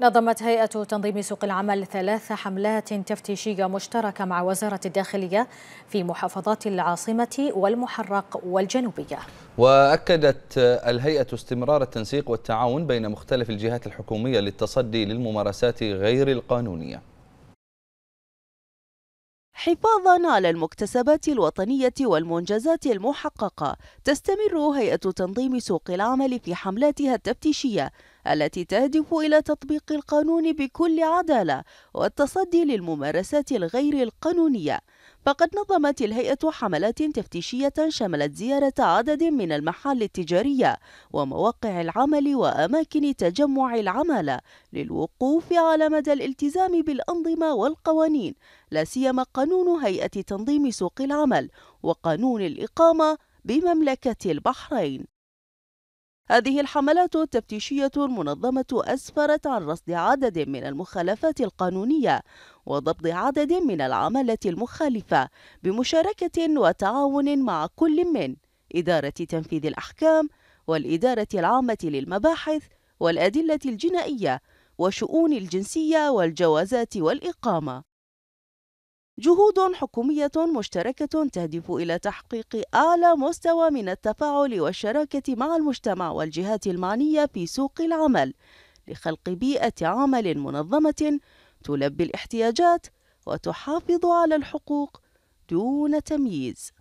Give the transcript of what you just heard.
نظمت هيئة تنظيم سوق العمل ثلاث حملات تفتيشية مشتركة مع وزارة الداخلية في محافظات العاصمة والمحرق والجنوبية وأكدت الهيئة استمرار التنسيق والتعاون بين مختلف الجهات الحكومية للتصدي للممارسات غير القانونية حفاظا على المكتسبات الوطنية والمنجزات المحققة تستمر هيئة تنظيم سوق العمل في حملاتها التفتيشية التي تهدف إلى تطبيق القانون بكل عدالة والتصدي للممارسات الغير القانونية فقد نظمت الهيئة حملات تفتيشية شملت زيارة عدد من المحال التجارية ومواقع العمل وأماكن تجمع العمالة للوقوف على مدى الالتزام بالأنظمة والقوانين لا سيما قانون هيئة تنظيم سوق العمل وقانون الإقامة بمملكة البحرين هذه الحملات التفتيشية المنظمة أسفرت عن رصد عدد من المخالفات القانونية وضبط عدد من العمالة المخالفة بمشاركة وتعاون مع كل من إدارة تنفيذ الأحكام والإدارة العامة للمباحث والأدلة الجنائية وشؤون الجنسية والجوازات والإقامة جهود حكومية مشتركة تهدف إلى تحقيق أعلى مستوى من التفاعل والشراكة مع المجتمع والجهات المعنية في سوق العمل لخلق بيئة عمل منظمة تلبي الاحتياجات وتحافظ على الحقوق دون تمييز